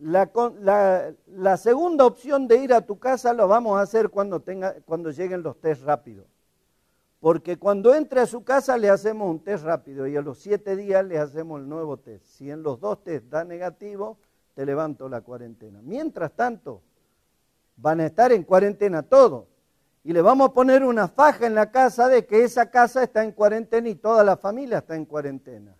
La, segunda opción de ir a tu casa lo vamos a hacer cuando, cuando lleguen los test rápidos. Porque cuando entre a su casa le hacemos un test rápido y a los siete días le hacemos el nuevo test. Si en los dos test da negativo, te levanto la cuarentena. Mientras tanto, van a estar en cuarentena todos. Y le vamos a poner una faja en la casa de que esa casa está en cuarentena y toda la familia está en cuarentena.